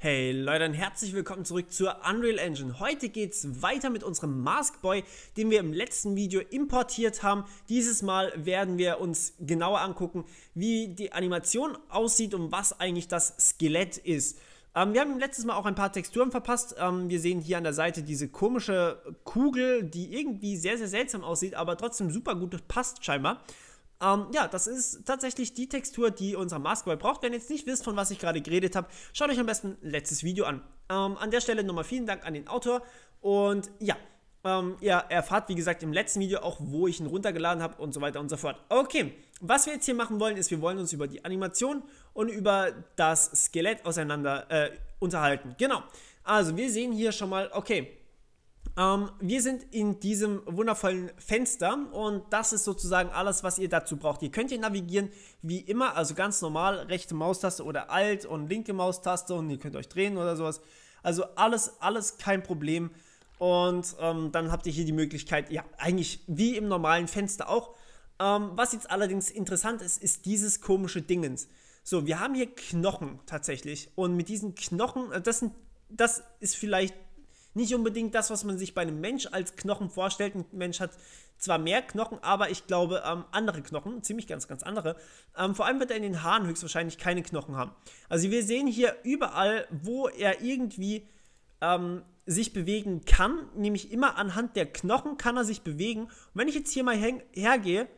Hey Leute und herzlich willkommen zurück zur Unreal Engine. Heute geht's weiter mit unserem Mask Boy, den wir im letzten Video importiert haben. Dieses Mal werden wir uns genauer angucken, wie die Animation aussieht und was eigentlich das Skelett ist. Ähm, wir haben letztes Mal auch ein paar Texturen verpasst. Ähm, wir sehen hier an der Seite diese komische Kugel, die irgendwie sehr, sehr seltsam aussieht, aber trotzdem super gut passt scheinbar. Ähm, ja, das ist tatsächlich die Textur, die unser Maskboy braucht. Wenn ihr jetzt nicht wisst, von was ich gerade geredet habe, schaut euch am besten letztes Video an. Ähm, an der Stelle nochmal vielen Dank an den Autor und ja, ähm, ihr erfahrt, wie gesagt, im letzten Video auch, wo ich ihn runtergeladen habe und so weiter und so fort. Okay, was wir jetzt hier machen wollen, ist, wir wollen uns über die Animation und über das Skelett auseinander äh, unterhalten. Genau, also wir sehen hier schon mal, okay, ähm, wir sind in diesem wundervollen Fenster und das ist sozusagen alles, was ihr dazu braucht. Ihr könnt hier navigieren wie immer, also ganz normal, rechte Maustaste oder Alt und linke Maustaste und ihr könnt euch drehen oder sowas. Also alles, alles kein Problem. Und ähm, dann habt ihr hier die Möglichkeit, ja, eigentlich wie im normalen Fenster auch. Ähm, was jetzt allerdings interessant ist, ist dieses komische Dingens. So, wir haben hier Knochen tatsächlich. Und mit diesen Knochen, äh, das, sind, das ist vielleicht nicht unbedingt das, was man sich bei einem Mensch als Knochen vorstellt. Ein Mensch hat zwar mehr Knochen, aber ich glaube ähm, andere Knochen, ziemlich ganz, ganz andere. Ähm, vor allem wird er in den Haaren höchstwahrscheinlich keine Knochen haben. Also wir sehen hier überall, wo er irgendwie ähm, sich bewegen kann, nämlich immer anhand der Knochen kann er sich bewegen. Und wenn ich jetzt hier mal hergehe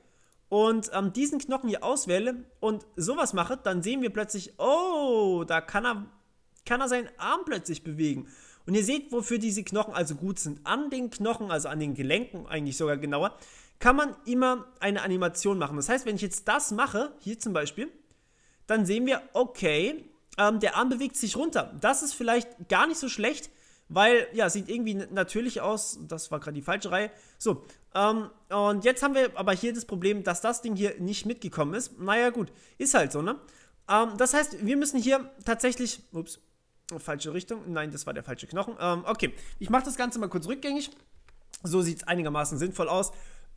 und ähm, diesen Knochen hier auswähle und sowas mache, dann sehen wir plötzlich, oh, da kann er, kann er seinen Arm plötzlich bewegen. Und ihr seht, wofür diese Knochen also gut sind. An den Knochen, also an den Gelenken eigentlich sogar genauer, kann man immer eine Animation machen. Das heißt, wenn ich jetzt das mache, hier zum Beispiel, dann sehen wir, okay, ähm, der Arm bewegt sich runter. Das ist vielleicht gar nicht so schlecht, weil, ja, sieht irgendwie natürlich aus. Das war gerade die falsche Reihe. So, ähm, und jetzt haben wir aber hier das Problem, dass das Ding hier nicht mitgekommen ist. Naja, gut, ist halt so, ne? Ähm, das heißt, wir müssen hier tatsächlich, ups, Falsche Richtung. Nein, das war der falsche Knochen. Ähm, okay, ich mache das Ganze mal kurz rückgängig. So sieht es einigermaßen sinnvoll aus.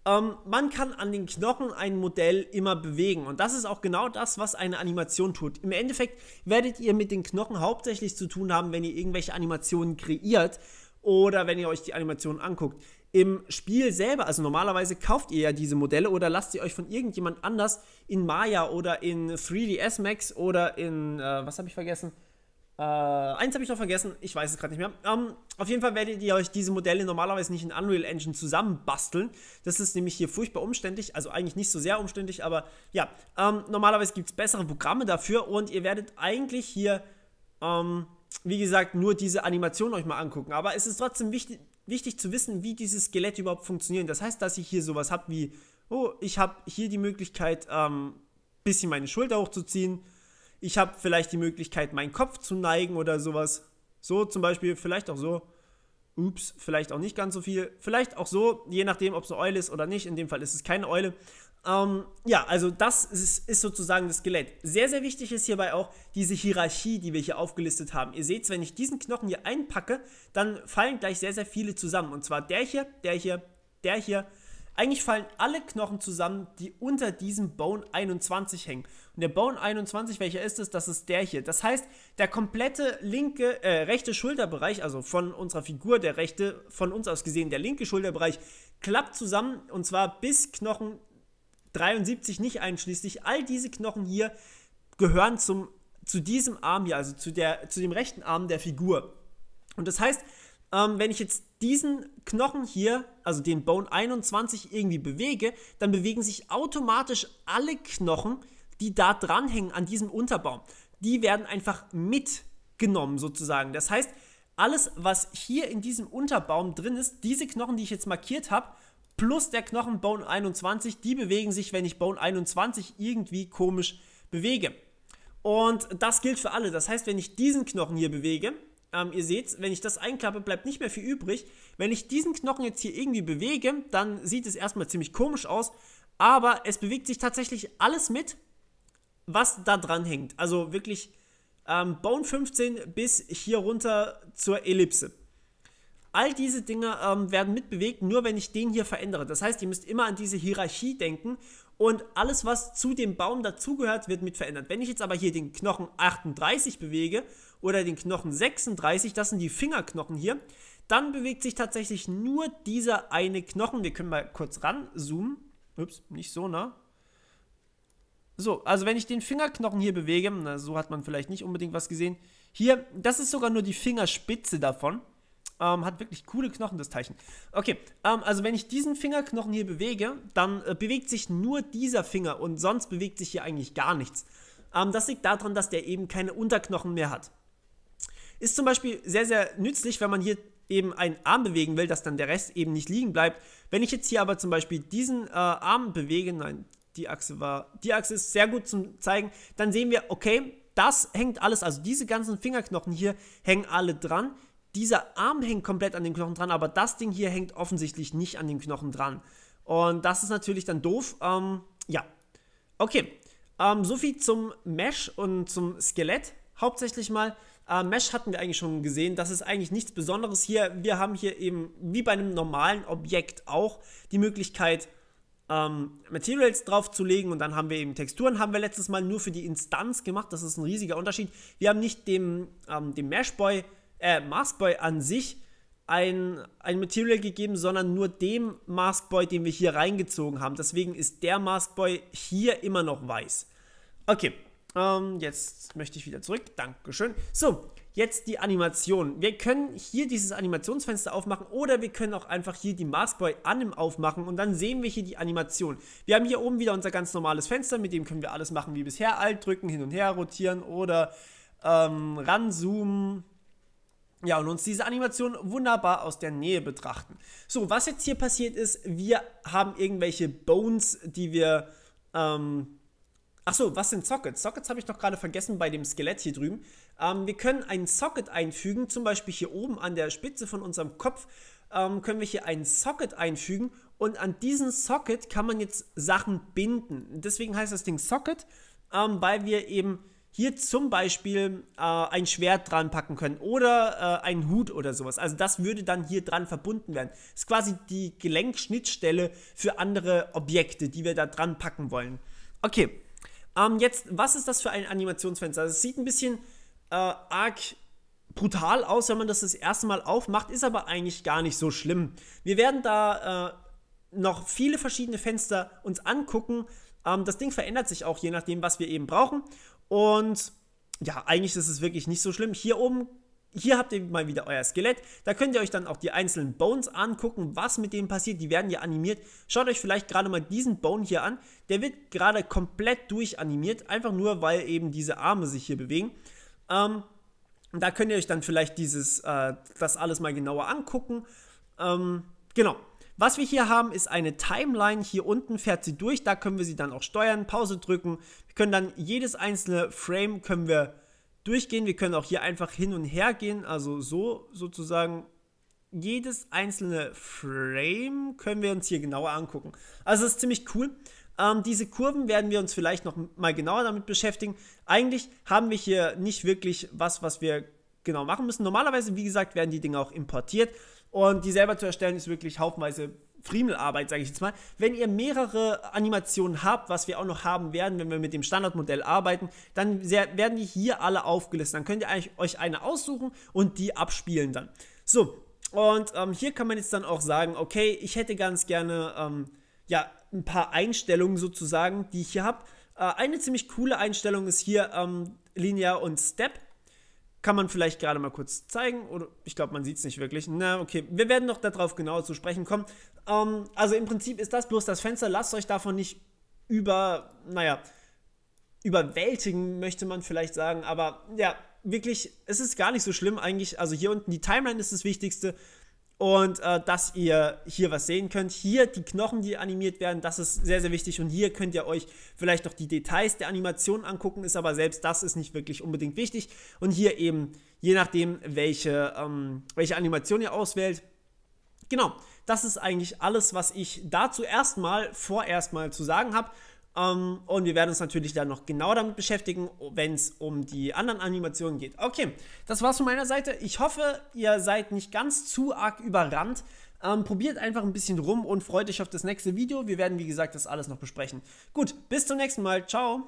Ähm, man kann an den Knochen ein Modell immer bewegen und das ist auch genau das, was eine Animation tut. Im Endeffekt werdet ihr mit den Knochen hauptsächlich zu tun haben, wenn ihr irgendwelche Animationen kreiert oder wenn ihr euch die Animationen anguckt. Im Spiel selber, also normalerweise kauft ihr ja diese Modelle oder lasst ihr euch von irgendjemand anders in Maya oder in 3ds Max oder in, äh, was habe ich vergessen? Äh, eins habe ich noch vergessen, ich weiß es gerade nicht mehr. Ähm, auf jeden Fall werdet ihr euch diese Modelle normalerweise nicht in Unreal Engine zusammenbasteln. Das ist nämlich hier furchtbar umständlich, also eigentlich nicht so sehr umständlich, aber ja, ähm, normalerweise gibt es bessere Programme dafür und ihr werdet eigentlich hier, ähm, wie gesagt, nur diese Animation euch mal angucken. Aber es ist trotzdem wichtig, wichtig zu wissen, wie diese Skelette überhaupt funktionieren. Das heißt, dass ich hier sowas habe wie, oh, ich habe hier die Möglichkeit, ein ähm, bisschen meine Schulter hochzuziehen ich habe vielleicht die Möglichkeit, meinen Kopf zu neigen oder sowas. So zum Beispiel, vielleicht auch so. Ups, vielleicht auch nicht ganz so viel. Vielleicht auch so, je nachdem, ob es eine Eule ist oder nicht. In dem Fall ist es keine Eule. Ähm, ja, also das ist, ist, sozusagen das Skelett. Sehr, sehr wichtig ist hierbei auch diese Hierarchie, die wir hier aufgelistet haben. Ihr seht, wenn ich diesen Knochen hier einpacke, dann fallen gleich sehr, sehr viele zusammen. Und zwar der hier, der hier, der hier, eigentlich fallen alle Knochen zusammen, die unter diesem Bone 21 hängen. Und der Bone 21, welcher ist es? Das ist der hier. Das heißt, der komplette linke, äh, rechte Schulterbereich, also von unserer Figur der rechte, von uns aus gesehen der linke Schulterbereich, klappt zusammen und zwar bis Knochen 73 nicht einschließlich. All diese Knochen hier gehören zum, zu diesem Arm hier, also zu, der, zu dem rechten Arm der Figur. Und das heißt, ähm, wenn ich jetzt diesen Knochen hier, also den Bone 21, irgendwie bewege, dann bewegen sich automatisch alle Knochen, die da dranhängen an diesem Unterbaum. Die werden einfach mitgenommen sozusagen. Das heißt, alles, was hier in diesem Unterbaum drin ist, diese Knochen, die ich jetzt markiert habe, plus der Knochen Bone 21, die bewegen sich, wenn ich Bone 21 irgendwie komisch bewege. Und das gilt für alle. Das heißt, wenn ich diesen Knochen hier bewege, ähm, ihr seht, wenn ich das einklappe, bleibt nicht mehr viel übrig. Wenn ich diesen Knochen jetzt hier irgendwie bewege, dann sieht es erstmal ziemlich komisch aus. Aber es bewegt sich tatsächlich alles mit, was da dran hängt. Also wirklich ähm, Bone 15 bis hier runter zur Ellipse. All diese Dinge ähm, werden mitbewegt, nur wenn ich den hier verändere. Das heißt, ihr müsst immer an diese Hierarchie denken und alles, was zu dem Baum dazugehört, wird mit verändert. Wenn ich jetzt aber hier den Knochen 38 bewege oder den Knochen 36, das sind die Fingerknochen hier, dann bewegt sich tatsächlich nur dieser eine Knochen. Wir können mal kurz ranzoomen. Ups, nicht so nah. So, also wenn ich den Fingerknochen hier bewege, na, so hat man vielleicht nicht unbedingt was gesehen. Hier, das ist sogar nur die Fingerspitze davon. Ähm, hat wirklich coole Knochen, das Teilchen. Okay, ähm, also wenn ich diesen Fingerknochen hier bewege, dann äh, bewegt sich nur dieser Finger und sonst bewegt sich hier eigentlich gar nichts. Ähm, das liegt daran, dass der eben keine Unterknochen mehr hat. Ist zum Beispiel sehr, sehr nützlich, wenn man hier eben einen Arm bewegen will, dass dann der Rest eben nicht liegen bleibt. Wenn ich jetzt hier aber zum Beispiel diesen äh, Arm bewege, nein, die Achse war, die Achse ist sehr gut zum Zeigen, dann sehen wir, okay, das hängt alles, also diese ganzen Fingerknochen hier hängen alle dran. Dieser Arm hängt komplett an den Knochen dran, aber das Ding hier hängt offensichtlich nicht an den Knochen dran. Und das ist natürlich dann doof. Ähm, ja. Okay. Ähm, Soviel zum Mesh und zum Skelett hauptsächlich mal. Äh, Mesh hatten wir eigentlich schon gesehen. Das ist eigentlich nichts Besonderes hier. Wir haben hier eben, wie bei einem normalen Objekt auch, die Möglichkeit, ähm, Materials draufzulegen. Und dann haben wir eben Texturen. Haben wir letztes Mal nur für die Instanz gemacht. Das ist ein riesiger Unterschied. Wir haben nicht dem, ähm, dem Meshboy äh, Maskboy an sich ein, ein Material gegeben, sondern nur dem Maskboy, den wir hier reingezogen haben. Deswegen ist der Maskboy hier immer noch weiß. Okay, ähm, jetzt möchte ich wieder zurück. Dankeschön. So, jetzt die Animation. Wir können hier dieses Animationsfenster aufmachen oder wir können auch einfach hier die Maskboy an Anim aufmachen und dann sehen wir hier die Animation. Wir haben hier oben wieder unser ganz normales Fenster, mit dem können wir alles machen wie bisher. Alt drücken, hin und her rotieren oder ähm, ranzoomen, ja, und uns diese Animation wunderbar aus der Nähe betrachten. So, was jetzt hier passiert ist, wir haben irgendwelche Bones, die wir, ähm, ach was sind Sockets? Sockets habe ich doch gerade vergessen bei dem Skelett hier drüben. Ähm, wir können einen Socket einfügen, zum Beispiel hier oben an der Spitze von unserem Kopf ähm, können wir hier einen Socket einfügen und an diesen Socket kann man jetzt Sachen binden. Deswegen heißt das Ding Socket, ähm, weil wir eben hier zum Beispiel äh, ein Schwert dran packen können oder äh, einen Hut oder sowas. Also das würde dann hier dran verbunden werden. Das ist quasi die Gelenkschnittstelle für andere Objekte, die wir da dran packen wollen. Okay, ähm, jetzt, was ist das für ein Animationsfenster? Also es sieht ein bisschen äh, arg brutal aus, wenn man das das erste Mal aufmacht, ist aber eigentlich gar nicht so schlimm. Wir werden da äh, noch viele verschiedene Fenster uns angucken. Ähm, das Ding verändert sich auch je nachdem, was wir eben brauchen. Und ja, eigentlich ist es wirklich nicht so schlimm. Hier oben, hier habt ihr mal wieder euer Skelett. Da könnt ihr euch dann auch die einzelnen Bones angucken, was mit denen passiert. Die werden ja animiert. Schaut euch vielleicht gerade mal diesen Bone hier an. Der wird gerade komplett durchanimiert, einfach nur, weil eben diese Arme sich hier bewegen. Ähm, da könnt ihr euch dann vielleicht dieses, äh, das alles mal genauer angucken. Ähm, genau, was wir hier haben, ist eine Timeline. Hier unten fährt sie durch, da können wir sie dann auch steuern, Pause drücken. Wir können dann jedes einzelne Frame können wir durchgehen. Wir können auch hier einfach hin und her gehen, also so sozusagen jedes einzelne Frame können wir uns hier genauer angucken. Also das ist ziemlich cool. Ähm, diese Kurven werden wir uns vielleicht noch mal genauer damit beschäftigen. Eigentlich haben wir hier nicht wirklich was, was wir genau machen müssen. Normalerweise, wie gesagt, werden die Dinge auch importiert. Und die selber zu erstellen ist wirklich haufenweise Friemelarbeit, sage ich jetzt mal. Wenn ihr mehrere Animationen habt, was wir auch noch haben werden, wenn wir mit dem Standardmodell arbeiten, dann werden die hier alle aufgelistet. Dann könnt ihr euch eine aussuchen und die abspielen dann. So, und ähm, hier kann man jetzt dann auch sagen, okay, ich hätte ganz gerne ähm, ja, ein paar Einstellungen sozusagen, die ich hier habe. Äh, eine ziemlich coole Einstellung ist hier ähm, linear und Step kann man vielleicht gerade mal kurz zeigen. Oder ich glaube, man sieht es nicht wirklich. Na, okay, wir werden noch darauf genauer zu sprechen kommen. Ähm, also im Prinzip ist das bloß das Fenster. Lasst euch davon nicht über, naja, überwältigen, möchte man vielleicht sagen. Aber ja, wirklich, es ist gar nicht so schlimm eigentlich. Also hier unten die Timeline ist das Wichtigste und äh, dass ihr hier was sehen könnt. Hier die Knochen, die animiert werden, das ist sehr, sehr wichtig. Und hier könnt ihr euch vielleicht noch die Details der Animation angucken, ist aber selbst das ist nicht wirklich unbedingt wichtig. Und hier eben, je nachdem, welche, ähm, welche Animation ihr auswählt. Genau, das ist eigentlich alles, was ich dazu erstmal vorerst mal zu sagen habe. Um, ähm, und wir werden uns natürlich dann noch genau damit beschäftigen, wenn es um die anderen Animationen geht. Okay, das war's von meiner Seite. Ich hoffe, ihr seid nicht ganz zu arg überrannt. Um, ähm, probiert einfach ein bisschen rum und freut euch auf das nächste Video. Wir werden, wie gesagt, das alles noch besprechen. Gut, bis zum nächsten Mal. Ciao.